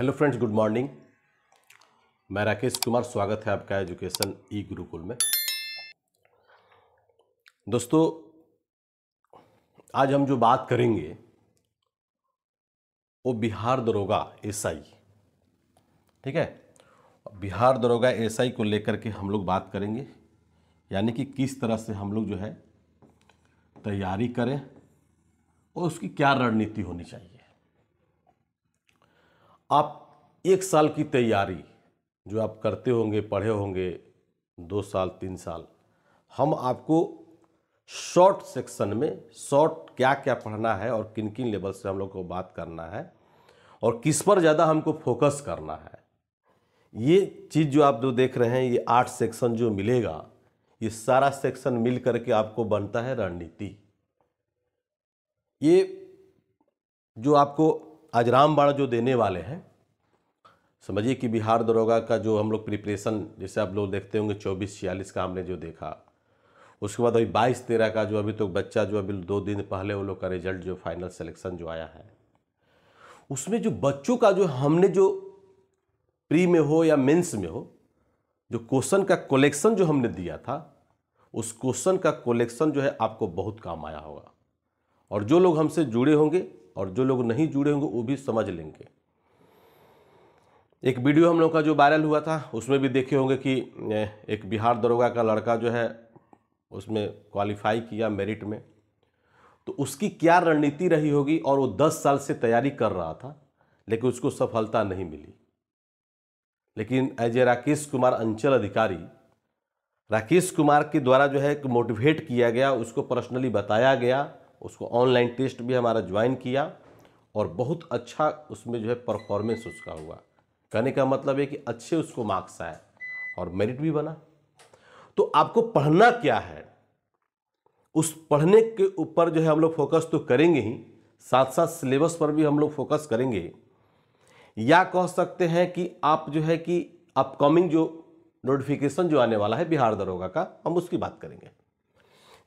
hello friends good morning मैं राकेश कुमार स्वागत है आपका एजुकेशन ई गुरुकुल में दोस्तों आज हम जो बात करेंगे वो बिहार दरोगा एसआई ठीक है बिहार दरोगा एसआई को लेकर के हम लोग बात करेंगे यानी कि किस तरह से हम लोग जो है तैयारी करें और उसकी क्या रणनीति होनी चाहिए आप एक साल की तैयारी जो आप करते होंगे पढ़े होंगे दो साल तीन साल हम आपको शॉर्ट सेक्शन में शॉर्ट क्या क्या पढ़ना है और किन किन लेवल से हम लोग को बात करना है और किस पर ज़्यादा हमको फोकस करना है ये चीज़ जो आप जो देख रहे हैं ये आठ सेक्शन जो मिलेगा ये सारा सेक्शन मिल करके आपको बनता है रणनीति ये जो आपको आज रामबाण जो देने वाले हैं समझिए कि बिहार दरोगा का जो हम लोग प्रिपरेशन जैसे आप लोग देखते होंगे चौबीस छियालीस का हमने जो देखा उसके बाद अभी बाईस तेरह का जो अभी तो बच्चा जो अभी दो दिन पहले वो लोग का रिजल्ट जो फाइनल सेलेक्शन जो आया है उसमें जो बच्चों का जो हमने जो प्री में हो या मेंस में हो जो क्वेश्चन का कलेक्शन जो हमने दिया था उस क्वेश्चन का कलेक्शन जो है आपको बहुत काम आया होगा और जो लोग हमसे जुड़े होंगे और जो लोग नहीं जुड़े होंगे वो भी समझ लेंगे एक वीडियो हम लोग का जो वायरल हुआ था उसमें भी देखे होंगे कि एक बिहार दरोगा का लड़का जो है उसमें क्वालिफाई किया मेरिट में तो उसकी क्या रणनीति रही होगी और वो दस साल से तैयारी कर रहा था लेकिन उसको सफलता नहीं मिली लेकिन एज ए राकेश कुमार अंचल अधिकारी राकेश कुमार के द्वारा जो है मोटिवेट किया गया उसको पर्सनली बताया गया उसको ऑनलाइन टेस्ट भी हमारा ज्वाइन किया और बहुत अच्छा उसमें जो है परफॉर्मेंस उसका हुआ कहने का मतलब है कि अच्छे उसको मार्क्स आए और मेरिट भी बना तो आपको पढ़ना क्या है उस पढ़ने के ऊपर जो है हम लोग फोकस तो करेंगे ही साथ साथ सिलेबस पर भी हम लोग फोकस करेंगे या कह सकते हैं कि आप जो है कि अपकमिंग जो नोटिफिकेशन जो आने वाला है बिहार दरोगा का हम उसकी बात करेंगे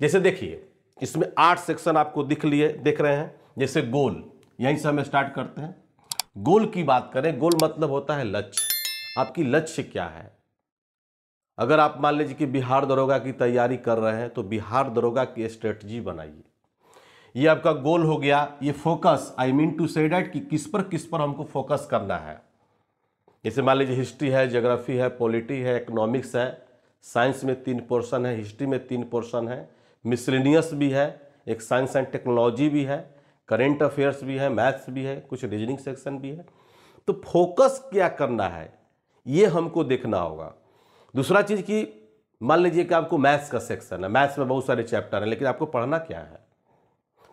जैसे देखिए इसमें आठ सेक्शन आपको दिख लिए देख रहे हैं जैसे गोल यहीं से हम स्टार्ट करते हैं गोल की बात करें गोल मतलब होता है लक्ष्य आपकी लक्ष्य क्या है अगर आप मान लीजिए कि बिहार दरोगा की तैयारी कर रहे हैं तो बिहार दरोगा की स्ट्रेटजी बनाइए ये आपका गोल हो गया ये focus I mean to say that कि किस पर किस पर हमको फोकस करना है जैसे मान लीजिए हिस्ट्री है ज्योग्राफी है पॉलिटी है इकोनॉमिक्स है साइंस में तीन पोर्शन है हिस्ट्री में तीन पोर्शन है मिसलिनियस भी है एक साइंस एंड टेक्नोलॉजी भी है करेंट अफेयर्स भी है मैथ्स भी है कुछ रीजनिंग सेक्शन भी है तो फोकस क्या करना है ये हमको देखना होगा दूसरा चीज़ कि मान लीजिए कि आपको मैथ्स का सेक्शन है मैथ्स में बहुत सारे चैप्टर हैं लेकिन आपको पढ़ना क्या है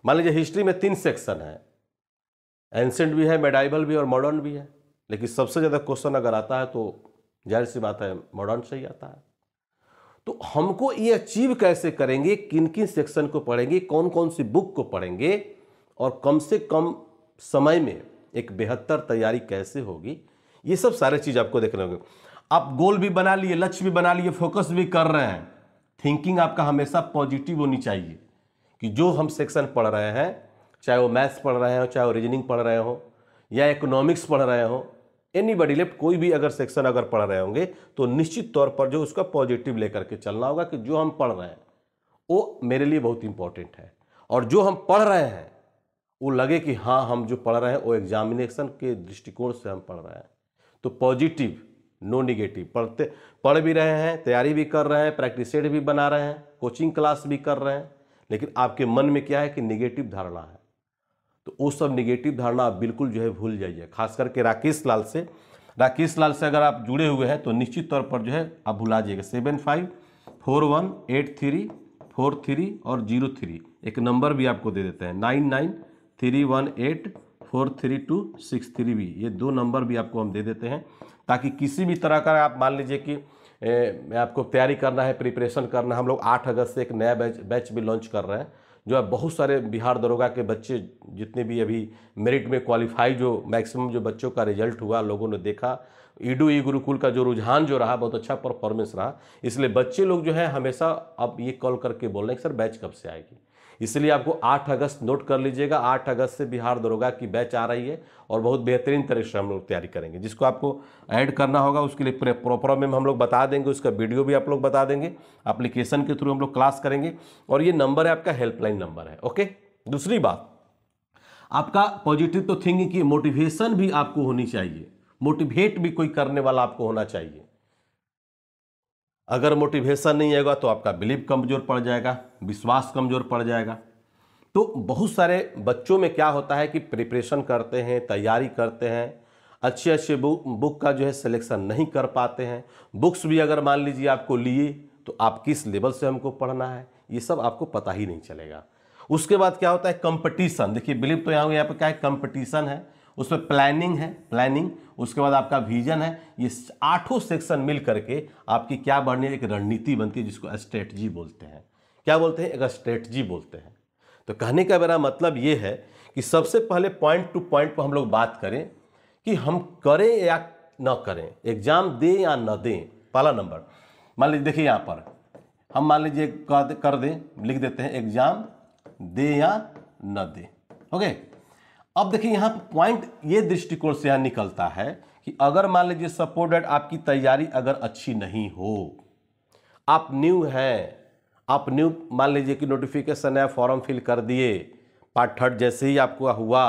मान लीजिए हिस्ट्री में तीन सेक्शन है एंशेंट भी है मेडाइबल भी और मॉडर्न भी है लेकिन सबसे ज़्यादा क्वेश्चन अगर आता है तो जाहिर सी बात है मॉडर्न से ही आता है तो हमको ये अचीव कैसे करेंगे किन किन सेक्शन को पढ़ेंगे कौन कौन सी बुक को पढ़ेंगे और कम से कम समय में एक बेहतर तैयारी कैसे होगी ये सब सारे चीज़ आपको देखने होंगे आप गोल भी बना लिए लक्ष्य भी बना लिए फोकस भी कर रहे हैं थिंकिंग आपका हमेशा पॉजिटिव होनी चाहिए कि जो हम सेक्शन पढ़ रहे हैं चाहे वो मैथ्स पढ़ रहे हो चाहे वो रीजनिंग पढ़ रहे हो या इकोनॉमिक्स पढ़ रहे हो एनी बडी लेफ्ट कोई भी अगर सेक्शन अगर पढ़ रहे होंगे तो निश्चित तौर पर जो उसका पॉजिटिव लेकर के चलना होगा कि जो हम पढ़ रहे हैं वो मेरे लिए बहुत इंपॉर्टेंट है और जो हम पढ़ रहे हैं वो लगे कि हाँ हम जो पढ़ रहे हैं वो एग्जामिनेशन के दृष्टिकोण से हम पढ़ रहे हैं तो पॉजिटिव नो निगेटिव पढ़ते पढ़ भी रहे हैं तैयारी भी कर रहे हैं प्रैक्टिस सेट भी बना रहे हैं कोचिंग क्लास भी कर रहे हैं लेकिन आपके मन में क्या है कि निगेटिव धारणा है तो वो सब निगेटिव धारणा आप बिल्कुल जो है भूल जाइए खास करके राकेश लाल से राकेश लाल से अगर आप जुड़े हुए हैं तो निश्चित तौर पर जो है आप भुला जाइएगा seven five four one eight three four three और जीरो थ्री एक नंबर भी आपको दे देते हैं nine nine three one eight four three two six three भी ये दो नंबर भी आपको हम दे देते हैं ताकि किसी भी तरह का आप मान लीजिए कि ए, आपको तैयारी करना है प्रिपरेशन करना है हम लोग आठ अगस्त से एक नया बैच बैच भी लॉन्च कर रहे हैं जो है बहुत सारे बिहार दरोगा के बच्चे जितने भी अभी मेरिट में क्वालिफाई जो मैक्सिमम जो बच्चों का रिजल्ट हुआ लोगों ने देखा ईडू ई गुरुकुल का जो रुझान जो रहा बहुत अच्छा परफॉर्मेंस रहा इसलिए बच्चे लोग जो है हमेशा अब ये कॉल करके बोल रहे हैं कि सर बैच कब से आएगी इसलिए आपको 8 अगस्त नोट कर लीजिएगा 8 अगस्त से बिहार दरोगा की बैच आ रही है और बहुत बेहतरीन तरह से हम लोग तैयारी करेंगे जिसको आपको ऐड करना होगा उसके लिए पूरे प्रॉपर में हम लोग बता देंगे उसका वीडियो भी आप लोग बता देंगे अप्लीकेशन के थ्रू हम लोग क्लास करेंगे और ये नंबर है आपका हेल्पलाइन नंबर है ओके दूसरी बात आपका पॉजिटिव तो थिंकिंग की मोटिवेशन भी आपको होनी चाहिए मोटिवेट भी कोई करने वाला आपको होना चाहिए अगर मोटिवेशन नहीं आएगा तो आपका बिलीव कमज़ोर पड़ जाएगा विश्वास कमज़ोर पड़ जाएगा तो बहुत सारे बच्चों में क्या होता है कि प्रिपरेशन करते हैं तैयारी करते हैं अच्छे अच्छे बुक बुक का जो है सिलेक्शन नहीं कर पाते हैं बुक्स भी अगर मान लीजिए आपको लिए तो आप किस लेवल से हमको पढ़ना है ये सब आपको पता ही नहीं चलेगा उसके बाद क्या होता है कंपटीशन देखिए बिलीव तो यहाँ यहाँ पर क्या है कंपटीशन है उस पर प्लानिंग है प्लानिंग उसके बाद आपका विजन है ये आठों सेक्शन मिल करके आपकी क्या बढ़ने एक रणनीति बनती है जिसको स्ट्रेटजी बोलते हैं क्या बोलते हैं एक स्ट्रेटजी बोलते हैं तो कहने का मेरा मतलब ये है कि सबसे पहले पॉइंट टू पॉइंट पर हम लोग बात करें कि हम करें या न करें एग्जाम दें या न दें पहला नंबर मान लीजिए देखिए यहाँ पर हम मान लीजिए कर दें लिख देते हैं एग्जाम दे या न दे ओके अब देखिए यहाँ पर पॉइंट ये दृष्टिकोण से यहाँ निकलता है कि अगर मान लीजिए सपोर्टेड आपकी तैयारी अगर अच्छी नहीं हो आप न्यू हैं आप न्यू मान लीजिए कि नोटिफिकेशन है फॉर्म फिल कर दिए पार्ट थर्ड जैसे ही आपको हुआ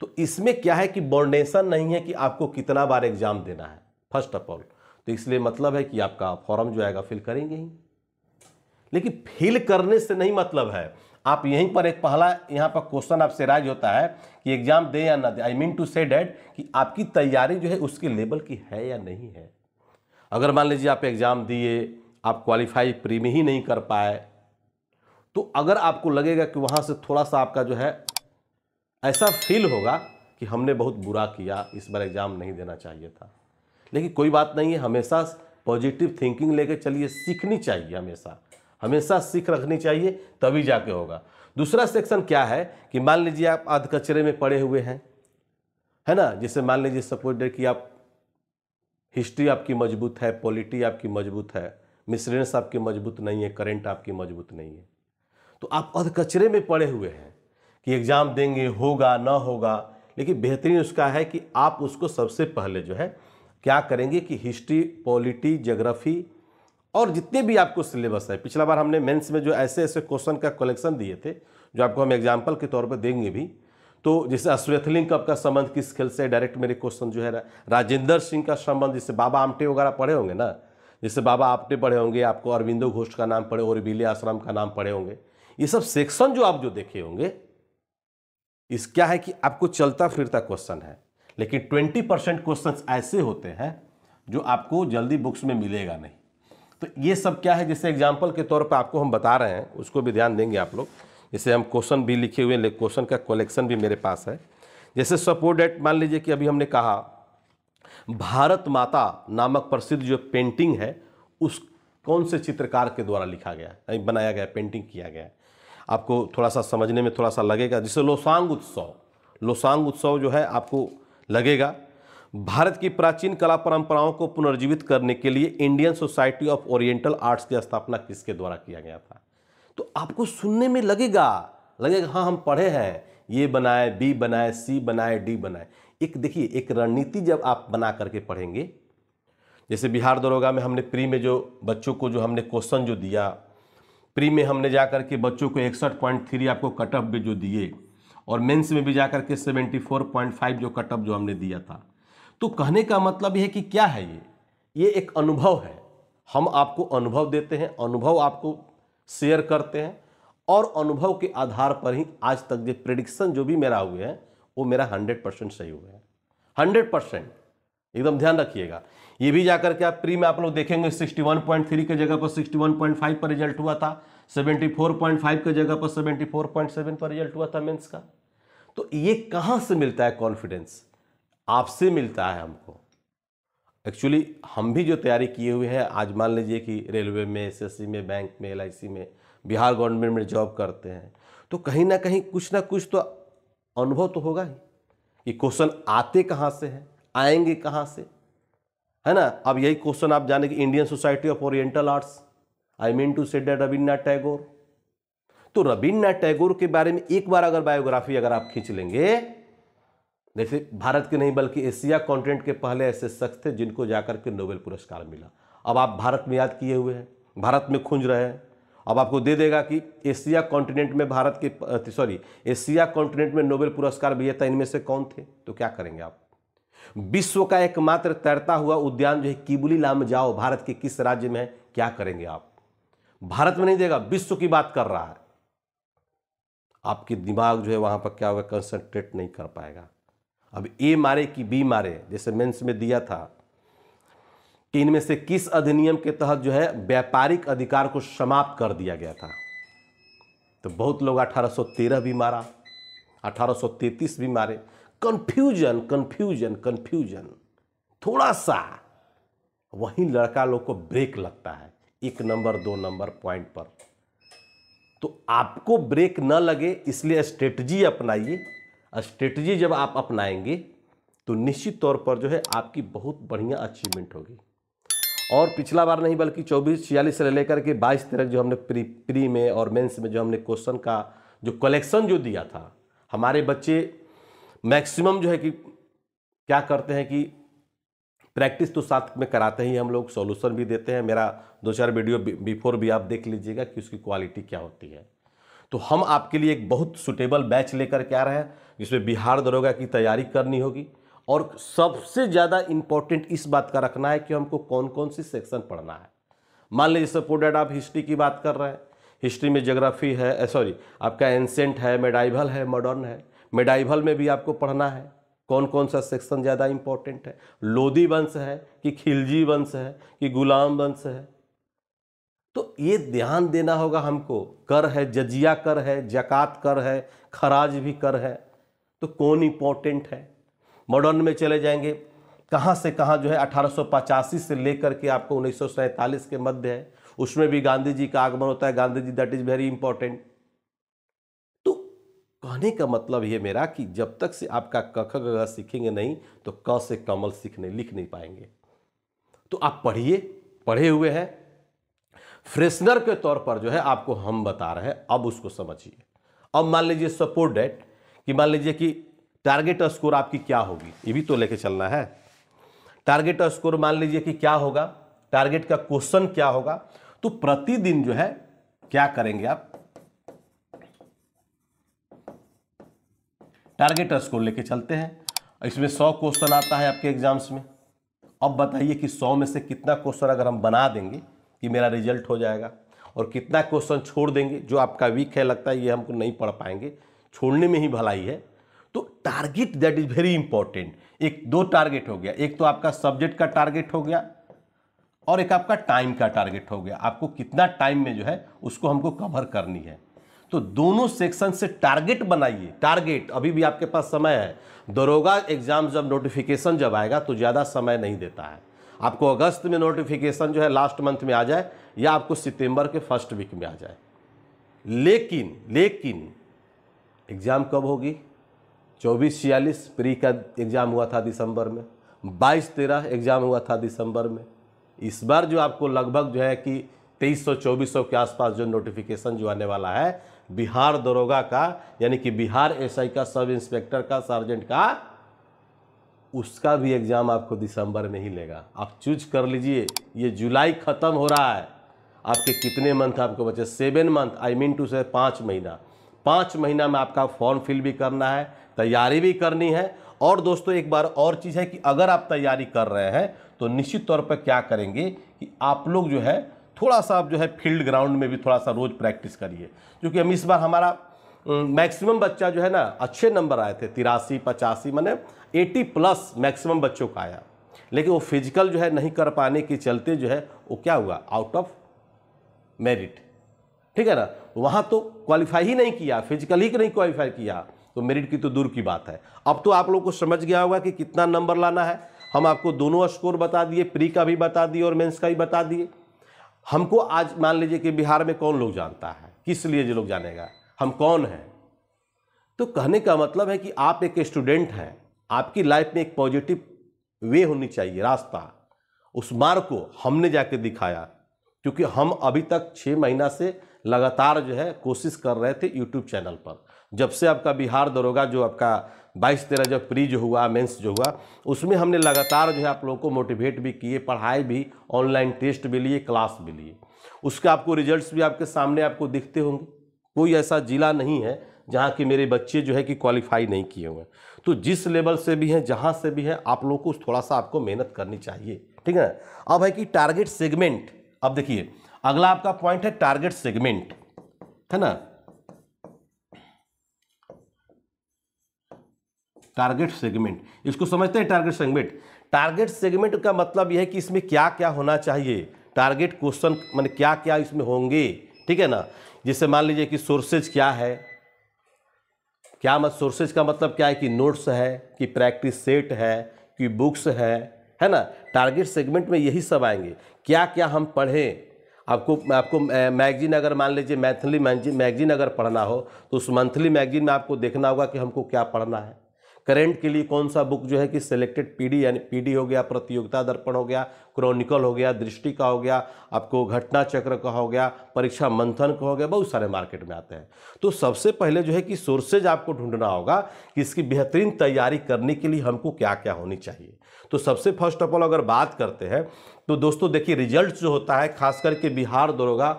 तो इसमें क्या है कि बाउंडेशन नहीं है कि आपको कितना बार एग्जाम देना है फर्स्ट ऑफ ऑल तो इसलिए मतलब है कि आपका फॉर्म जो आएगा फिल करेंगे ही लेकिन फिल करने से नहीं मतलब है आप यहीं पर एक पहला यहाँ पर क्वेश्चन आपसे राइज होता है कि एग्ज़ाम दे या ना दे I mean to say that कि आपकी तैयारी जो है उसके लेवल की है या नहीं है अगर मान लीजिए आप एग्ज़ाम दिए आप क्वालिफाई प्री में ही नहीं कर पाए तो अगर आपको लगेगा कि वहाँ से थोड़ा सा आपका जो है ऐसा फील होगा कि हमने बहुत बुरा किया इस बार एग्ज़ाम नहीं देना चाहिए था लेकिन कोई बात नहीं है हमेशा पॉजिटिव थिंकिंग लेके चलिए सीखनी चाहिए हमेशा हमेशा सीख रखनी चाहिए तभी जाके होगा दूसरा सेक्शन क्या है कि मान लीजिए आप आध कचरे में पड़े हुए हैं है ना जैसे मान लीजिए सपोज डे कि आप हिस्ट्री आपकी मजबूत है पॉलिटी आपकी मजबूत है मिसरेंस आपकी मजबूत नहीं है करेंट आपकी मजबूत नहीं है तो आप अध कचरे में पड़े हुए हैं कि एग्ज़ाम देंगे होगा ना होगा लेकिन बेहतरीन उसका है कि आप उसको सबसे पहले जो है क्या करेंगे कि हिस्ट्री पॉलिटी जोग्राफी और जितने भी आपको सिलेबस है पिछला बार हमने मेंस में जो ऐसे ऐसे क्वेश्चन का कलेक्शन दिए थे जो आपको हम एग्जाम्पल के तौर पर देंगे भी तो जैसे अश्वेथलिंग कप का संबंध किस खेल से डायरेक्ट मेरे क्वेश्चन जो है राजेंद्र सिंह का संबंध जैसे बाबा आमटे वगैरह पढ़े होंगे ना जैसे बाबा आपटे पढ़े होंगे आपको अरविंदो घोष का नाम पढ़े और बिले आश्रम का नाम पढ़े होंगे ये सब सेक्शन जो आप जो देखे होंगे इस क्या है कि आपको चलता फिरता क्वेश्चन है लेकिन ट्वेंटी परसेंट क्वेश्चन ऐसे होते हैं जो आपको जल्दी बुक्स में मिलेगा नहीं तो ये सब क्या है जैसे एग्जाम्पल के तौर पर आपको हम बता रहे हैं उसको भी ध्यान देंगे आप लोग जैसे हम क्वेश्चन भी लिखे हुए हैं क्वेश्चन का कलेक्शन भी मेरे पास है जैसे सपोर्ट डेट मान लीजिए कि अभी हमने कहा भारत माता नामक प्रसिद्ध जो पेंटिंग है उस कौन से चित्रकार के द्वारा लिखा गया है बनाया गया पेंटिंग किया गया है आपको थोड़ा सा समझने में थोड़ा सा लगेगा जैसे लोसांग उत्सव लोसांग उत्सव जो है आपको लगेगा भारत की प्राचीन कला परंपराओं को पुनर्जीवित करने के लिए Indian Society of Oriental Arts की स्थापना किसके द्वारा किया गया था तो आपको सुनने में लगेगा लगेगा हाँ हम पढ़े हैं ये बनाए बी बनाए सी बनाए डी बनाए एक देखिए एक रणनीति जब आप बना करके पढ़ेंगे जैसे बिहार दरोगा में हमने प्री में जो बच्चों को जो हमने क्वेश्चन जो दिया प्री में हमने जा कर के बच्चों को इकसठ पॉइंट थ्री आपको कटअप भी जो दिए और मेंस में भी जा कर के सेवेंटी फोर पॉइंट फाइव जो कटअप जो हमने दिया था तो कहने का मतलब यह कि क्या है ये ये एक अनुभव है हम आपको अनुभव देते हैं अनुभव आपको शेयर करते हैं और अनुभव के आधार पर ही आज तक जो प्रिडिक्शन जो भी मेरा हुए हैं वो मेरा हंड्रेड परसेंट सही हुआ है हंड्रेड परसेंट एकदम ध्यान रखिएगा ये भी जाकर के आप प्री में आप लोग देखेंगे सिक्सटी वन पॉइंट थ्री के जगह पर सिक्सटी वन पॉइंट फाइव पर रिजल्ट हुआ था सेवेंटी फोर पॉइंट फाइव के जगह पर सेवेंटी फोर पॉइंट सेवन पर रिजल्ट हुआ था मेंस का तो ये कहाँ से मिलता है कॉन्फिडेंस आपसे मिलता है हमको एक्चुअली हम भी जो तैयारी किए हुए हैं आज मान लीजिए कि रेलवे में एस में बैंक में एल में बिहार गवर्नमेंट में जॉब करते हैं तो कहीं ना कहीं कुछ ना कुछ तो अनुभव तो होगा ही कि क्वेश्चन आते कहाँ से हैं आएंगे कहाँ से है ना अब यही क्वेश्चन आप जाने कि Indian Society of Oriental Arts I mean to say that Rabindranath Tagore तो रविन्द्रनाथ टैगोर के बारे में एक बार अगर बायोग्राफी अगर आप खींच लेंगे जैसे भारत के नहीं बल्कि एशिया कॉन्टिनेंट के पहले ऐसे शख्स थे जिनको जाकर के नोबेल पुरस्कार मिला अब आप भारत में याद किए हुए हैं भारत में खुंज रहे हैं अब आपको दे देगा कि एशिया कॉन्टिनेंट में भारत के सॉरी एशिया कॉन्टिनेंट में नोबेल पुरस्कार भी है इनमें से कौन थे तो क्या करेंगे आप विश्व का एकमात्र तैरता हुआ उद्यान जो है किबुली लाम जाओ भारत के किस राज्य में है क्या करेंगे आप भारत में नहीं देगा विश्व की बात कर रहा है आपके दिमाग जो है वहां पर क्या होगा कंसंट्रेट नहीं कर पाएगा अब ए मारे कि बी मारे जैसे मेंस में दिया था कि इनमें से किस अधिनियम के तहत जो है व्यापारिक अधिकार को समाप्त कर दिया गया था तो बहुत लोग 1813 भी मारा 1833 भी मारे कंफ्यूजन कंफ्यूजन कंफ्यूजन थोड़ा सा वहीं लड़का लोग को ब्रेक लगता है एक नंबर दो नंबर पॉइंट पर तो आपको ब्रेक न लगे इसलिए स्ट्रेटजी अपनाइए स्ट्रेटजी जब आप अपनाएंगे तो निश्चित तौर पर जो है आपकी बहुत बढ़िया अचीवमेंट होगी और पिछला बार नहीं बल्कि चौबीस छियालीस से लेकर के बाईस तरह जो हमने प्री प्री में और मेंस में जो हमने क्वेश्चन का जो कलेक्शन जो दिया था हमारे बच्चे मैक्सिमम जो है कि क्या करते हैं कि प्रैक्टिस तो साथ में कराते ही हम लोग सॉल्यूशन भी देते हैं मेरा दो चार वीडियो बिफोर भी आप देख लीजिएगा कि उसकी क्वालिटी क्या होती है तो हम आपके लिए एक बहुत सुटेबल बैच लेकर के आ रहे हैं जिसमें बिहार दरोगा की तैयारी करनी होगी और सबसे ज़्यादा इम्पोर्टेंट इस बात का रखना है कि हमको कौन कौन सी सेक्शन पढ़ना है मान लीजिए सपोर्टेड आप हिस्ट्री की बात कर रहे हैं हिस्ट्री में जोग्राफी है सॉरी आपका एंसेंट है मेडाइवल है मॉडर्न है मेडाइवल में भी आपको पढ़ना है कौन कौन सा सेक्शन ज़्यादा इम्पोर्टेंट है लोधी वंश है कि खिलजी वंश है कि गुलाम वंश है तो ये ध्यान देना होगा हमको कर है जजिया कर है जक़ात कर है खराज भी कर है तो कौन इम्पोर्टेंट है मॉडर्न में चले जाएंगे कहाँ से कहाँ जो है अठारह से लेकर के आपको उन्नीस के मध्य है उसमें भी गांधी जी का आगमन होता है Gandhi ji that is very important तो कहने का मतलब ये मेरा कि जब तक से आपका क ख सीखेंगे नहीं तो क से कमल सीखने लिख नहीं पाएंगे तो आप पढ़िए पढ़े हुए हैं फ्रेशनर के तौर पर जो है आपको हम बता रहे हैं अब उसको समझिए अब मान लीजिए सपोर्ट डेट कि मान लीजिए कि टारगेट स्कोर आपकी क्या होगी ये भी तो लेके चलना है टारगेट स्कोर मान लीजिए कि क्या होगा टारगेट का क्वेश्चन क्या होगा तो प्रतिदिन जो है क्या करेंगे आप टारगेट स्कोर लेके चलते हैं इसमें सौ क्वेश्चन आता है आपके एग्जाम्स में अब बताइए कि सौ में से कितना क्वेश्चन अगर हम बना देंगे कि मेरा रिजल्ट हो जाएगा और कितना क्वेश्चन छोड़ देंगे जो आपका वीक है लगता है ये हमको नहीं पढ़ पाएंगे छोड़ने में ही भलाई है तो target that is very important एक दो टारगेट हो गया एक तो आपका सब्जेक्ट का टारगेट हो गया और एक आपका टाइम का टारगेट हो गया आपको कितना टाइम में जो है उसको हमको कवर करनी है तो दोनों सेक्शन से टारगेट बनाइए टारगेट अभी भी आपके पास समय है दरोगा एग्जाम जब नोटिफिकेशन जब आएगा तो ज़्यादा समय नहीं देता है आपको अगस्त में नोटिफिकेशन जो है लास्ट मंथ में आ जाए या आपको सितंबर के फर्स्ट वीक में आ जाए लेकिन लेकिन एग्ज़ाम कब होगी चौबीस छियालीस प्री का एग्ज़ाम हुआ था दिसंबर में बाईस तेरह एग्ज़ाम हुआ था दिसंबर में इस बार जो आपको लगभग जो है कि तेईस सौ चौबीस सौ के आसपास जो नोटिफिकेशन जो आने वाला है बिहार दरोगा का यानी कि बिहार एसआई का सब इंस्पेक्टर का सर्जेंट का उसका भी एग्ज़ाम आपको दिसंबर में ही लेगा आप चूज कर लीजिए ये जुलाई ख़त्म हो रहा है आपके कितने मंथ आपको बचे seven month I mean to say पाँच महीना पाँच महीना में आपका फॉर्म फिल भी करना है तैयारी भी करनी है और दोस्तों एक बार और चीज़ है कि अगर आप तैयारी कर रहे हैं तो निश्चित तौर पर क्या करेंगे कि आप लोग जो है थोड़ा सा आप जो है फील्ड ग्राउंड में भी थोड़ा सा रोज़ प्रैक्टिस करिए क्योंकि हम इस बार हमारा मैक्सिमम बच्चा जो है ना अच्छे नंबर आए थे तिरासी पचासी मैंने 80 प्लस मैक्सिमम बच्चों का आया लेकिन वो फिजिकल जो है नहीं कर पाने के चलते जो है वो क्या हुआ आउट ऑफ मेरिट ठीक है ना वहाँ तो क्वालिफाई ही नहीं किया फिजिकल ही नहीं क्वालिफाई किया तो मेरिट की तो दूर की बात है अब तो आप लोग को समझ गया होगा कि कितना नंबर लाना है हम आपको दोनों स्कोर बता दिए प्री का भी बता दिए और मेंस का भी बता दिए हमको आज मान लीजिए कि बिहार में कौन लोग जानता है किस लिए जो लोग जानेगा हम कौन हैं तो कहने का मतलब है कि आप एक स्टूडेंट हैं आपकी लाइफ में एक पॉजिटिव वे होनी चाहिए रास्ता उस मार्ग को हमने जाके दिखाया क्योंकि हम अभी तक छः महीना से लगातार जो है कोशिश कर रहे थे यूट्यूब चैनल पर जब से आपका बिहार दरोगा जो आपका बाईस तेरह जब प्री जो हुआ मेंस जो हुआ उसमें हमने लगातार जो है आप लोगों को मोटिवेट भी किए पढ़ाए भी ऑनलाइन टेस्ट भी लिए क्लास भी लिए उसके आपको रिजल्ट्स भी आपके सामने आपको दिखते होंगे कोई ऐसा ज़िला नहीं है जहाँ कि मेरे बच्चे जो है कि क्वालिफाई नहीं किए हुए हैं तो जिस लेवल से भी हैं जहाँ से भी हैं आप लोगों को थोड़ा सा आपको मेहनत करनी चाहिए ठीक है अब है कि टारगेट सेगमेंट अब देखिए अगला आपका पॉइंट है टारगेट सेगमेंट है ना टारगेट सेगमेंट इसको समझते हैं टारगेट सेगमेंट टारगेट सेगमेंट का मतलब यह है कि इसमें क्या क्या होना चाहिए टारगेट क्वेश्चन मैंने क्या क्या इसमें होंगे ठीक है ना जैसे मान लीजिए कि सोर्सेज क्या है क्या मत सोर्सेज का मतलब क्या है कि नोट्स है कि प्रैक्टिस सेट है कि बुक्स है है ना टारगेट सेगमेंट में यही सब आएंगे क्या क्या हम पढ़ें आपको आपको मैगजीन अगर मान लीजिए मैथली मैगजीन अगर पढ़ना हो तो उस मंथली मैगजीन में आपको देखना होगा कि हमको क्या पढ़ना है करेंट के लिए कौन सा बुक जो है कि सिलेक्टेड पीडी यानी पीडी हो गया प्रतियोगिता दर्पण हो गया क्रॉनिकल हो गया दृष्टि का हो गया आपको घटना चक्र का हो गया परीक्षा मंथन का हो गया बहुत सारे मार्केट में आते हैं तो सबसे पहले जो है कि सोर्सेज आपको ढूंढना होगा कि इसकी बेहतरीन तैयारी करने के लिए हमको क्या क्या होनी चाहिए तो सबसे फर्स्ट ऑफ ऑल अगर बात करते हैं तो दोस्तों देखिए रिजल्ट जो होता है खास करके बिहार दरोगा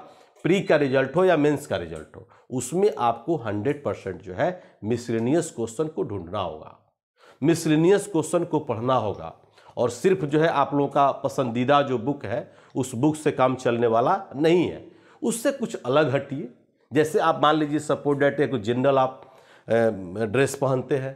प्री का रिजल्ट हो या मेंस का रिजल्ट हो उसमें आपको 100 परसेंट जो है मिसलिनियस क्वेश्चन को ढूंढना होगा मिसलिनियस क्वेश्चन को पढ़ना होगा और सिर्फ जो है आप लोगों का पसंदीदा जो बुक है उस बुक से काम चलने वाला नहीं है उससे कुछ अलग हटिए जैसे आप मान लीजिए सपोर्ट डेट कुछ जनरल आप ड्रेस पहनते हैं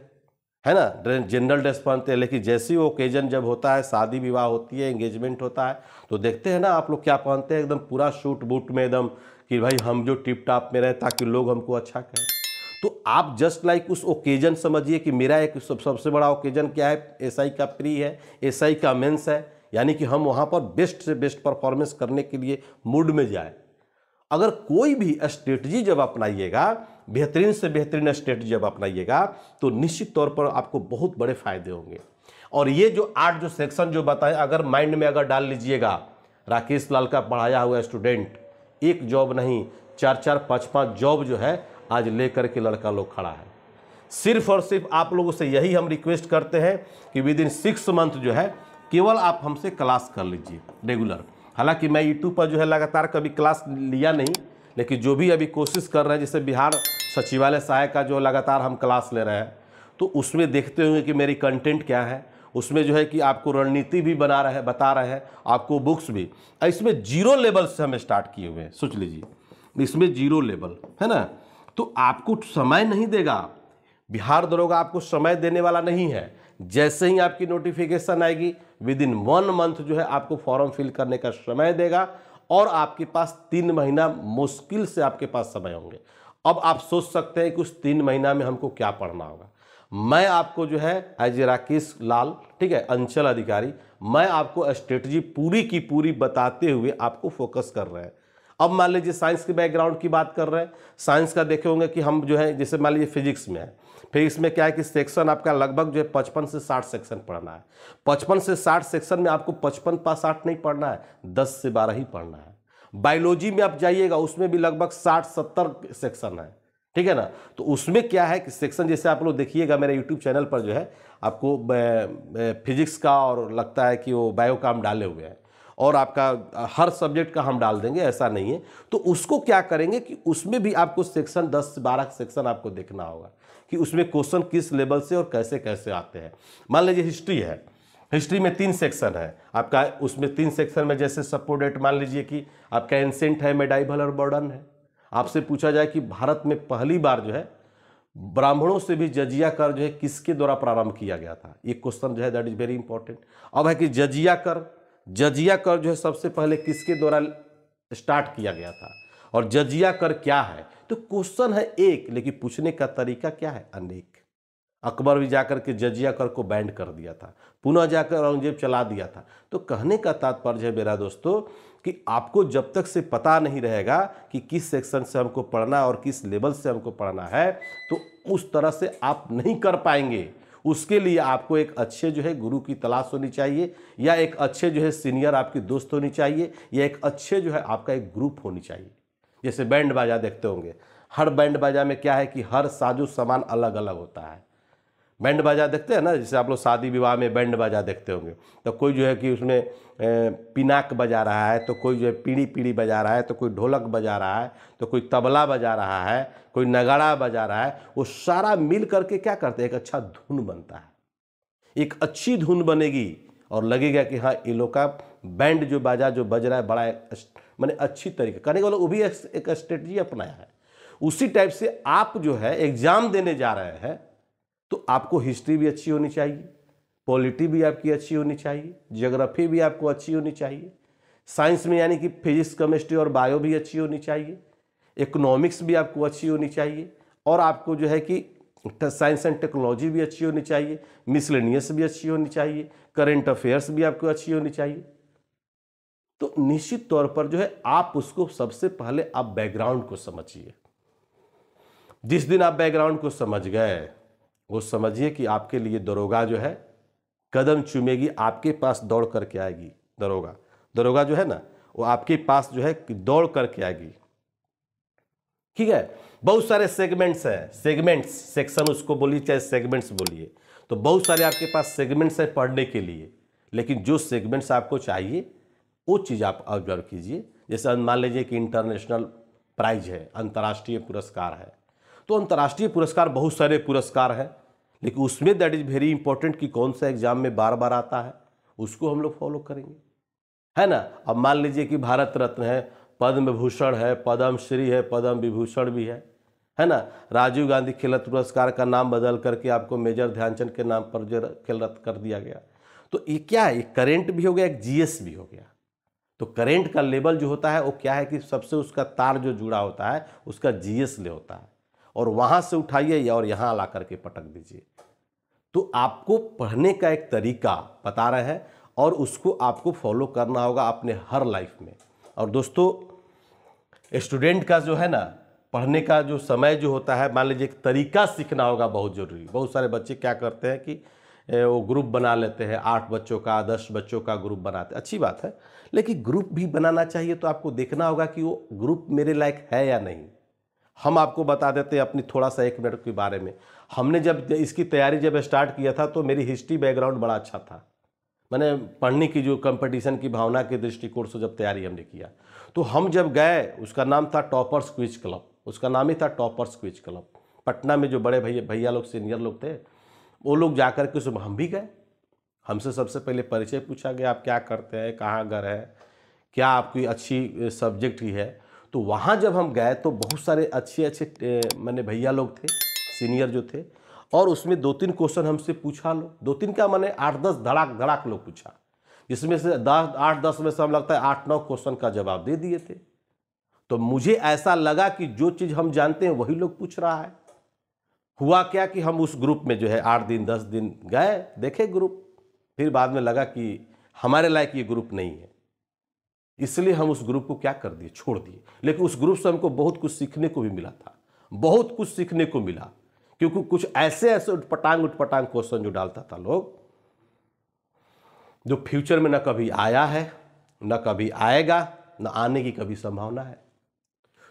है ना जनरल ड्रेस पहनते हैं लेकिन जैसी वो ओकेजन जब होता है शादी विवाह होती है एंगेजमेंट होता है तो देखते हैं ना आप लोग क्या पहनते हैं एकदम पूरा शूट बूट में एकदम कि भाई हम जो टिप टाप में रहे ताकि लोग हमको अच्छा कहें तो आप जस्ट लाइक उस ओकेजन समझिए कि मेरा एक सब, सबसे बड़ा ओकेजन क्या है एसआई SI का प्री है एसआई SI का मेंस है यानी कि हम वहाँ पर बेस्ट से बेस्ट परफॉर्मेंस करने के लिए मूड में जाए अगर कोई भी स्ट्रेटजी जब अपनाइएगा बेहतरीन से बेहतरीन स्ट्रेटजी जब अपनाइएगा तो निश्चित तौर पर आपको बहुत बड़े फायदे होंगे और ये जो आठ जो सेक्शन जो बताएं अगर माइंड में अगर डाल लीजिएगा राकेश लाल का पढ़ाया हुआ स्टूडेंट एक जॉब नहीं चार चार पाँच पाँच जॉब जो है आज ले कर के लड़का लोग खड़ा है सिर्फ और सिर्फ आप लोगों से यही हम रिक्वेस्ट करते हैं कि विद इन सिक्स मंथ जो है केवल आप हमसे क्लास कर लीजिए रेगुलर हालांकि मैं यूट्यूब e पर जो है लगातार कभी क्लास लिया नहीं लेकिन जो भी अभी कोशिश कर रहे हैं जैसे बिहार सचिवालय सहायक का जो लगातार हम क्लास ले रहे हैं तो उसमें देखते हुए कि मेरी कंटेंट क्या है उसमें जो है कि आपको रणनीति भी बना रहे हैं बता रहे हैं आपको बुक्स भी इसमें जीरो लेवल से हम स्टार्ट किए हुए हैं सोच लीजिए इसमें जीरो लेवल है ना तो आपको समय नहीं देगा बिहार दरोगा आपको समय देने वाला नहीं है जैसे ही आपकी नोटिफिकेशन आएगी विद इन वन मंथ जो है आपको फॉर्म फिल करने का समय देगा और आपके पास तीन महीना मुश्किल से आपके पास समय होंगे अब आप सोच सकते हैं कि उस तीन महीना में हमको क्या पढ़ना होगा मैं आपको जो है एज ए राकेश लाल ठीक है अंचल अधिकारी मैं आपको स्ट्रेटजी पूरी की पूरी बताते हुए आपको फोकस कर रहे हैं अब मान लीजिए साइंस के बैकग्राउंड की बात कर रहे हैं साइंस का देखे होंगे कि हम जो है जैसे मान लीजिए फिजिक्स में है फिजिक्स में क्या है कि सेक्शन आपका लगभग जो है पचपन से साठ सेक्शन पढ़ना है पचपन से साठ सेक्शन में आपको पचपन पास साठ नहीं पढ़ना है दस से बारह ही पढ़ना है बायोलॉजी में आप जाइएगा उसमें भी लगभग साठ सत्तर सेक्शन है ठीक है ना तो उसमें क्या है कि सेक्शन जैसे आप लोग देखिएगा मेरे यूट्यूब चैनल पर जो है आपको फिजिक्स का और लगता है कि वो बायो काम डाले हुए हैं और आपका हर सब्जेक्ट का हम डाल देंगे ऐसा नहीं है तो उसको क्या करेंगे कि उसमें भी आपको सेक्शन दस से बारह सेक्शन आपको देखना होगा कि उसमें क्वेश्चन किस लेवल से और कैसे कैसे आते हैं मान लीजिए हिस्ट्री है हिस्ट्री में तीन सेक्शन है आपका उसमें तीन सेक्शन में जैसे सपोर्डेट मान लीजिए कि आपका एंसेंट है मेडाइबल और मॉडर्न है आपसे पूछा जाए कि भारत में पहली बार जो है ब्राह्मणों से भी जजिया कर जो है किसके द्वारा प्रारंभ किया गया था ये क्वेश्चन जो है दैट इज वेरी इंपॉर्टेंट अब है कि जजिया कर जजिया कर जो है सबसे पहले किसके द्वारा स्टार्ट किया गया था और जजिया कर क्या है तो क्वेश्चन है एक लेकिन पूछने का तरीका क्या है अनेक अकबर भी जाकर के जजिया कर को बैंड कर दिया था पुनः जाकर औरंगजेब चला दिया था तो कहने का तात्पर्य है मेरा दोस्तों कि आपको जब तक से पता नहीं रहेगा कि किस सेक्शन से हमको पढ़ना और किस लेवल से हमको पढ़ना है तो उस तरह से आप नहीं कर पाएंगे उसके लिए आपको एक अच्छे जो है गुरु की तलाश होनी चाहिए या एक अच्छे जो है सीनियर आपकी दोस्त होनी चाहिए या एक अच्छे जो है आपका एक ग्रुप होनी चाहिए जैसे बैंड बाजा देखते होंगे हर बैंड बाजा में क्या है कि हर साजो सामान अलग अलग होता है बैंड बाजा देखते हैं ना जैसे आप लोग शादी विवाह में बैंड बाजा देखते होंगे तो कोई जो है कि उसमें पिनाक बजा रहा है तो कोई जो है पीढ़ी पीढ़ी बजा रहा है तो कोई ढोलक बजा रहा है तो कोई तबला बजा रहा है कोई नगाड़ा बजा रहा है वो सारा मिल करके क्या करते हैं एक अच्छा धुन बनता है एक अच्छी धुन बनेगी और लगेगा कि हाँ ये लोग का बैंड जो बाजा जो बज रहा है बड़ा मैंने अच्छी तरीके करने के वो भी एक स्ट्रेटजी अपनाया है उसी टाइप से आप जो है एग्ज़ाम देने जा रहे हैं तो आपको हिस्ट्री भी अच्छी होनी चाहिए पॉलिटी भी आपकी अच्छी होनी चाहिए जियोग्राफी भी आपको अच्छी होनी चाहिए साइंस में यानी कि फिजिक्स केमिस्ट्री और बायो भी अच्छी होनी चाहिए इकोनॉमिक्स भी आपको अच्छी होनी चाहिए और आपको जो है कि साइंस एंड टेक्नोलॉजी भी अच्छी होनी चाहिए मिसलेनियस भी अच्छी होनी चाहिए करेंट अफेयर्स भी आपको अच्छी होनी चाहिए तो निश्चित तौर पर जो है आप उसको सबसे पहले आप बैकग्राउंड को समझिए जिस दिन आप बैकग्राउंड को समझ गए वो समझिए कि आपके लिए दरोगा जो है कदम चूमेगी आपके पास दौड़ करके आएगी दरोगा दरोगा जो है ना वो आपके पास जो है दौड़ करके आएगी ठीक है बहुत सारे सेगमेंट्स हैं सेगमेंट्स सेक्शन उसको बोलिए चाहे सेगमेंट्स बोलिए तो बहुत सारे आपके पास सेगमेंट्स हैं पढ़ने के लिए लेकिन जो सेगमेंट्स आपको चाहिए वो चीज़ आप ऑब्जर्व कीजिए जैसे मान लीजिए कि इंटरनेशनल प्राइज है अंतर्राष्ट्रीय पुरस्कार है तो अंतर्राष्ट्रीय पुरस्कार बहुत सारे पुरस्कार हैं लेकिन उसमें दैट इज़ वेरी इंपॉर्टेंट कि कौन सा एग्ज़ाम में बार बार आता है उसको हम लोग फॉलो करेंगे है ना अब मान लीजिए कि भारत रत्न है पद्म भूषण है पद्म श्री है पद्म विभूषण भी है है ना राजीव गांधी खेल रत्न पुरस्कार का नाम बदल करके आपको मेजर ध्यानचंद के नाम पर जो खेल रत्न कर दिया गया तो ये क्या है ये करेंट भी हो गया एक जीएस भी हो गया तो करेंट का लेवल जो होता है वो क्या है कि सबसे उसका तार जो जुड़ा होता है उसका जीएस ले होता है और वहाँ से उठाइए या और यहाँ ला करके पटक दीजिए तो आपको पढ़ने का एक तरीका बता रहे हैं और उसको आपको फॉलो करना होगा अपने हर लाइफ में और दोस्तों स्टूडेंट का जो है ना पढ़ने का जो समय जो होता है मान लीजिए एक तरीका सीखना होगा बहुत ज़रूरी बहुत सारे बच्चे क्या करते हैं कि वो ग्रुप बना लेते हैं आठ बच्चों का दस बच्चों का ग्रुप बनाते अच्छी बात है लेकिन ग्रुप भी बनाना चाहिए तो आपको देखना होगा कि वो ग्रुप मेरे लायक है या नहीं हम आपको बता देते हैं अपनी थोड़ा सा एक मिनट के बारे में हमने जब इसकी तैयारी जब स्टार्ट किया था तो मेरी हिस्ट्री बैकग्राउंड बड़ा अच्छा था मैंने पढ़ने की जो कंपटीशन की भावना के दृष्टिकोण से जब तैयारी हमने किया तो हम जब गए उसका नाम था टॉपर्स क्विज क्लब उसका नाम ही था टॉपर्स क्विज क्लब पटना में जो बड़े भैया भैया लोग सीनियर लोग थे वो लोग जा के सुबह हम भी गए हमसे सबसे पहले परिचय पूछा गया आप क्या करते हैं कहाँ घर है क्या आपकी अच्छी सब्जेक्ट ही है तो वहाँ जब हम गए तो बहुत सारे अच्छे अच्छे मैंने भैया लोग थे सीनियर जो थे और उसमें दो तीन क्वेश्चन हमसे पूछा लो दो तीन का मैंने आठ दस धड़ाक धड़ाक लोग पूछा जिसमें से दस आठ दस में से हम लगता है आठ नौ क्वेश्चन का जवाब दे दिए थे तो मुझे ऐसा लगा कि जो चीज़ हम जानते हैं वही लोग पूछ रहा है हुआ क्या कि हम उस ग्रुप में जो है आठ दिन दस दिन गए देखे ग्रुप फिर बाद में लगा कि हमारे लायक ये ग्रुप नहीं है इसलिए हम उस ग्रुप को क्या कर दिए छोड़ दिए लेकिन उस ग्रुप से हमको बहुत कुछ सीखने को भी मिला था बहुत कुछ सीखने को मिला क्योंकि कुछ ऐसे ऐसे उठपटांग उठपटांग क्वेश्चन जो डालता था लोग जो फ्यूचर में न कभी आया है न कभी आएगा न आने की कभी संभावना है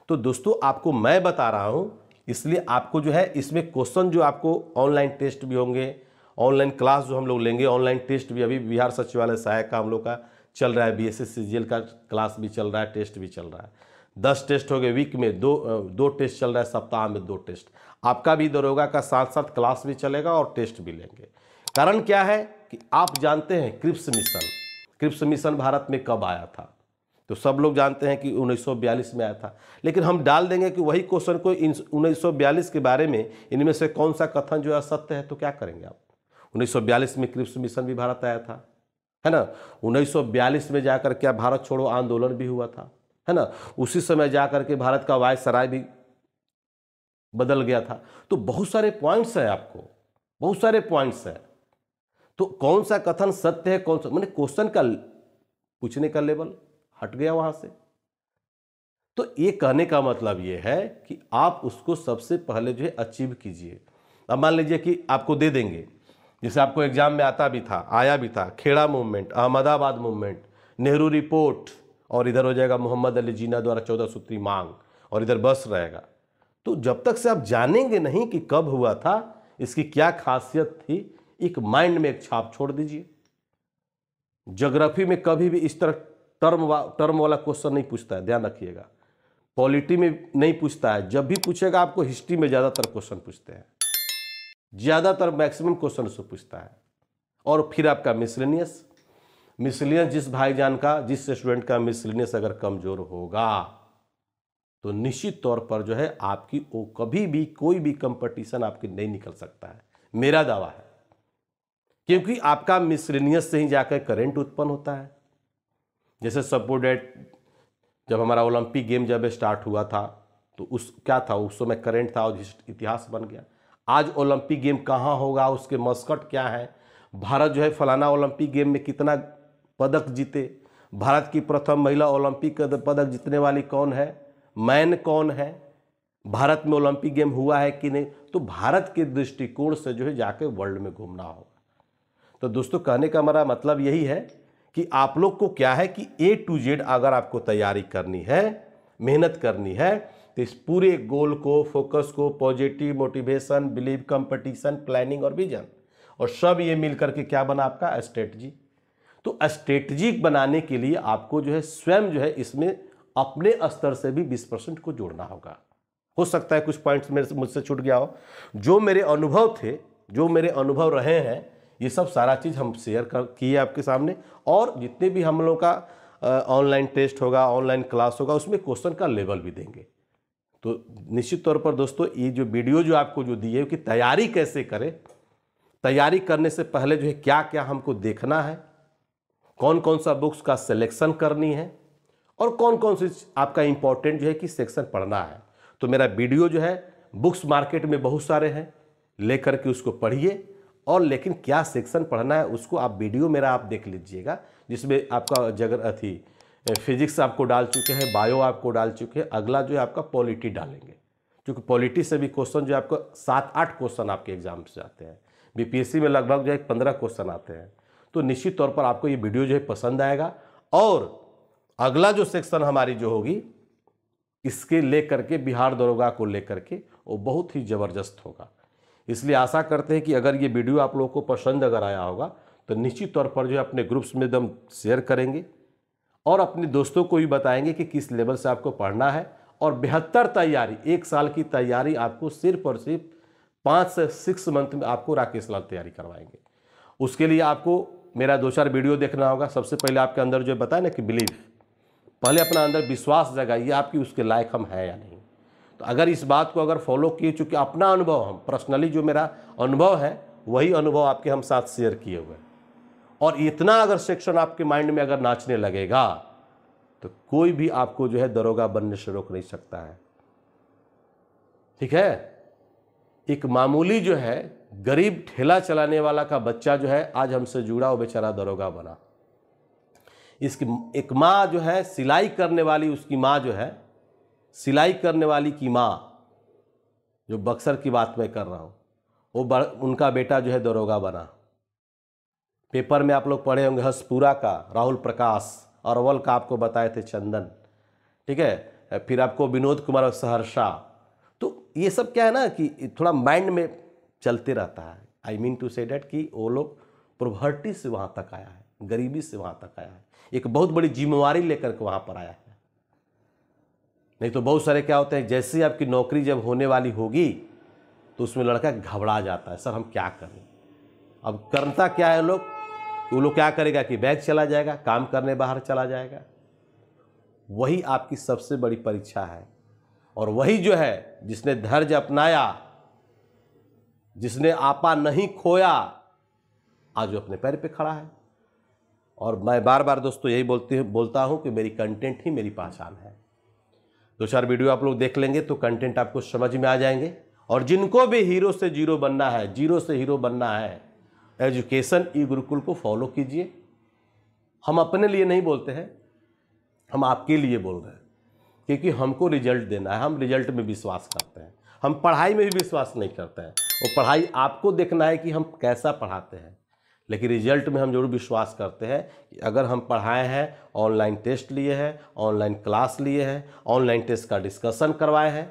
तो दोस्तों आपको मैं बता रहा हूं इसलिए आपको जो है इसमें क्वेश्चन जो आपको ऑनलाइन टेस्ट भी होंगे ऑनलाइन क्लास जो हम लोग लेंगे ऑनलाइन टेस्ट भी अभी बिहार सचिवालय सहायक का हम लोग का चल रहा है बी एस का क्लास भी चल रहा है टेस्ट भी चल रहा है दस टेस्ट हो गए वीक में दो दो टेस्ट चल रहा है सप्ताह में दो टेस्ट आपका भी दरोगा का साथ साथ क्लास भी चलेगा और टेस्ट भी लेंगे कारण क्या है कि आप जानते हैं Cripps mission Cripps mission Bharat में कब आया था तो सब लोग जानते हैं कि 1942 में आया था लेकिन हम डाल देंगे कि वही क्वेश्चन को इन 1942 के बारे में इनमें से कौन सा कथन जो है सत्य है तो क्या करेंगे आप 1942 में क्रिप्स मिशन भी भारत आया था है ना 1942 में जाकर क्या भारत छोड़ो आंदोलन भी हुआ था है ना उसी समय जाकर के भारत का वायसराय भी बदल गया था तो बहुत सारे पॉइंट्स हैं आपको बहुत सारे पॉइंट्स हैं तो कौन सा कथन सत्य है कौन सा मैंने क्वेश्चन का पूछने का लेवल हट गया वहां से तो ये कहने का मतलब ये है कि आप उसको सबसे पहले जो है अचीव कीजिए अब मान लीजिए कि आपको दे देंगे जैसे आपको एग्जाम में आता भी था आया भी था Kheda movement Ahmedabad movement Nehru report और इधर हो जाएगा मोहम्मद अली जीना द्वारा चौदह सूत्री मांग और इधर बस रहेगा तो जब तक से आप जानेंगे नहीं कि कब हुआ था इसकी क्या खासियत थी एक माइंड में एक छाप छोड़ दीजिए जोग्राफी में कभी भी इस तरह टर्म वा टर्म वाला क्वेश्चन नहीं पूछता है ध्यान रखिएगा पॉलिटी में नहीं पूछता है जब भी पूछेगा आपको हिस्ट्री में ज़्यादातर क्वेश्चन पूछते हैं ज़्यादातर मैक्सिमम क्वेश्चन उसको पूछता है और फिर आपका मिसलिनियस मिसलिनियस जिस भाईजान का जिस स्टूडेंट का मिसलिनियस अगर कमज़ोर होगा तो निश्चित तौर पर जो है आपकी वो कभी भी कोई भी कंपटीशन आपके नहीं निकल सकता है मेरा दावा है क्योंकि आपका मिसलिनियस से ही जाकर करंट उत्पन्न होता है जैसे सपोर्टेड जब हमारा ओलंपिक गेम जब स्टार्ट हुआ था तो उस क्या था उस समय करंट था और इतिहास बन गया आज ओलंपिक गेम कहाँ होगा उसके मस्कट क्या है भारत जो है फलाना ओलंपिक गेम में कितना पदक जीते भारत की प्रथम महिला ओलंपिक पदक जीतने वाली कौन है मैन कौन है भारत में ओलंपिक गेम हुआ है कि नहीं तो भारत के दृष्टिकोण से जो है जाके वर्ल्ड में घूमना होगा तो दोस्तों कहने का मेरा मतलब यही है कि आप लोग को क्या है कि ए टू जेड अगर आपको तैयारी करनी है मेहनत करनी है तो इस पूरे गोल को फोकस को positive motivation believe competition planning और विजन और सब ये मिल करके क्या बना आपका स्ट्रेटजी तो स्ट्रेटजी बनाने के लिए आपको जो है स्वयं जो है इसमें अपने स्तर से भी बीस परसेंट को जोड़ना होगा हो सकता है कुछ पॉइंट्स मेरे मुझसे छूट गया हो जो मेरे अनुभव थे जो मेरे अनुभव रहे हैं ये सब सारा चीज़ हम शेयर कर किए आपके सामने और जितने भी हम लोग का ऑनलाइन टेस्ट होगा ऑनलाइन क्लास होगा उसमें क्वेश्चन का लेवल भी देंगे तो निश्चित तौर पर दोस्तों ये जो वीडियो जो आपको जो दी है कि तैयारी कैसे करें तैयारी करने से पहले जो है क्या क्या हमको देखना है कौन कौन सा बुक्स का सिलेक्शन करनी है और कौन कौन से आपका इम्पोर्टेंट जो है कि सेक्शन पढ़ना है तो मेरा वीडियो जो है बुक्स मार्केट में बहुत सारे हैं लेकर के उसको पढ़िए और लेकिन क्या सेक्शन पढ़ना है उसको आप वीडियो मेरा आप देख लीजिएगा जिसमें आपका जगह अथी फिजिक्स आपको डाल चुके हैं बायो आपको डाल चुके हैं अगला जो है आपका पॉलिटी डालेंगे क्योंकि पॉलिटी से भी क्वेश्चन जो है आपको सात आठ क्वेश्चन आपके एग्जाम से आते हैं बीपीएससी में लगभग जो है पंद्रह क्वेश्चन आते हैं तो निश्चित तौर पर आपको ये वीडियो जो है पसंद आएगा और अगला जो सेक्शन हमारी जो होगी इसके लेकर के बिहार दरोगा को लेकर के वो बहुत ही ज़बरदस्त होगा इसलिए आशा करते हैं कि अगर ये वीडियो आप लोगों को पसंद अगर आया होगा तो निश्चित तौर पर जो है अपने ग्रुप्स में एकदम शेयर करेंगे और अपने दोस्तों को भी बताएंगे कि किस लेवल से आपको पढ़ना है और बेहतर तैयारी एक साल की तैयारी आपको सिर्फ और सिर्फ पाँच से सिक्स मंथ में आपको राकेश लाल तैयारी करवाएंगे उसके लिए आपको मेरा दो चार वीडियो देखना होगा सबसे पहले आपके अंदर जो बताए ना कि बिलीव पहले अपना अंदर विश्वास जगाइए आपकी उसके लायक हम हैं या नहीं तो अगर इस बात को अगर फॉलो किए चूँकि अपना अनुभव हम पर्सनली जो मेरा अनुभव है वही अनुभव आपके हम साथ शेयर किए हुए हैं और इतना अगर सेक्शन आपके माइंड में अगर नाचने लगेगा तो कोई भी आपको जो है दरोगा बनने से रोक नहीं सकता है ठीक है एक मामूली जो है गरीब ठेला चलाने वाला का बच्चा जो है आज हमसे जुड़ा वो बेचारा दरोगा बना इसकी एक माँ जो है सिलाई करने वाली उसकी माँ जो है सिलाई करने वाली की माँ जो बक्सर की बात मैं कर रहा हूँ वो बड़, उनका बेटा जो है दरोगा बना पेपर में आप लोग पढ़े होंगे हसपुरा का राहुल प्रकाश अरवल का आपको बताए थे चंदन ठीक है फिर आपको विनोद कुमार और सहरसा तो ये सब क्या है ना कि थोड़ा माइंड में चलते रहता है I mean to say that कि वो लोग प्रॉपर्टी से वहाँ तक आया है गरीबी से वहाँ तक आया है एक बहुत बड़ी जिम्मेवारी लेकर के वहाँ पर आया है नहीं तो बहुत सारे क्या होते हैं जैसे ही आपकी नौकरी जब होने वाली होगी तो उसमें लड़का घबरा जाता है सर हम क्या करें अब करता क्या है लोग वो लोग क्या करेगा कि बैग चला जाएगा काम करने बाहर चला जाएगा वही आपकी सबसे बड़ी परीक्षा है और वही जो है जिसने धर्ज अपनाया जिसने आपा नहीं खोया आज वो अपने पैर पे खड़ा है और मैं बार बार दोस्तों यही बोलती बोलता हूँ कि मेरी कंटेंट ही मेरी पहचान है दो चार वीडियो आप लोग देख लेंगे तो कंटेंट आपको समझ में आ जाएंगे और जिनको भी हीरो से जीरो बनना है जीरो से हीरो बनना है एजुकेशन ई गुरुकुल को फॉलो कीजिए हम अपने लिए नहीं बोलते हैं हम आपके लिए बोल रहे हैं क्योंकि हमको रिजल्ट देना है हम रिजल्ट में विश्वास करते हैं हम पढ़ाई में भी विश्वास नहीं करते हैं वो पढ़ाई आपको देखना है कि हम कैसा पढ़ाते हैं लेकिन रिजल्ट में हम जरूर विश्वास करते हैं कि अगर हम पढ़ाए हैं ऑनलाइन टेस्ट लिए हैं ऑनलाइन क्लास लिए हैं ऑनलाइन टेस्ट का डिस्कशन करवाए हैं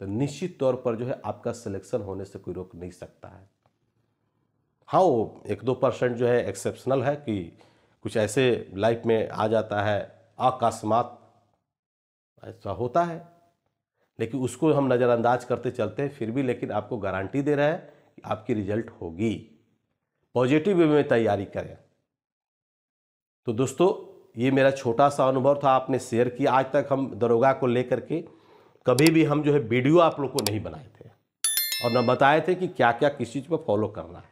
तो निश्चित तौर पर जो है आपका सिलेक्शन होने से कोई रोक नहीं सकता है हाँ वो एक दो परसेंट जो है एक्सेप्शनल है कि कुछ ऐसे लाइफ में आ जाता है अकस्मात ऐसा होता है लेकिन उसको हम नज़रअंदाज करते चलते हैं फिर भी लेकिन आपको गारंटी दे रहा है कि आपकी रिजल्ट होगी पॉजिटिव वे में तैयारी करें तो दोस्तों ये मेरा छोटा सा अनुभव था आपने शेयर किया आज तक हम दरोगा को लेकर के कभी भी हम जो है वीडियो आप लोग को नहीं बनाए थे और न बताए थे कि क्या क्या किस चीज़ पर फॉलो करना है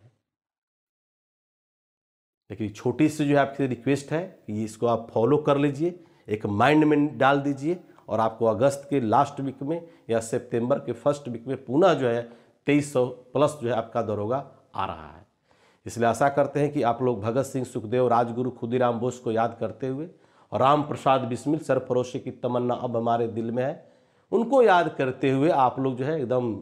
लेकिन छोटी सी जो है आपसे रिक्वेस्ट है कि इसको आप फॉलो कर लीजिए एक माइंड में डाल दीजिए और आपको अगस्त के लास्ट वीक में या सितंबर के फर्स्ट वीक में पुनः जो है तेईस सौ प्लस जो है आपका दरोगा आ रहा है इसलिए आशा करते हैं कि आप लोग भगत सिंह सुखदेव राजगुरु खुदीराम बोस को याद करते हुए और राम प्रसाद बिस्मिल सरफरोशी की तमन्ना अब हमारे दिल में है उनको याद करते हुए आप लोग जो है एकदम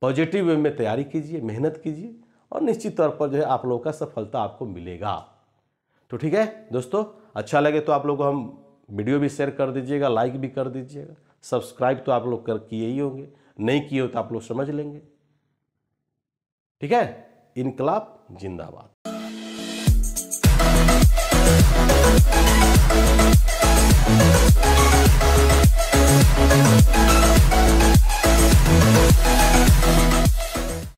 पॉजिटिव वे में तैयारी कीजिए मेहनत कीजिए और निश्चित तौर पर जो है आप लोगों का सफलता आपको मिलेगा तो ठीक है दोस्तों अच्छा लगे तो आप लोग हम वीडियो भी शेयर कर दीजिएगा लाइक भी कर दीजिएगा सब्सक्राइब तो आप लोग कर किए ही होंगे नहीं किए हो तो आप लोग समझ लेंगे ठीक है इनकलाब जिंदाबाद We'll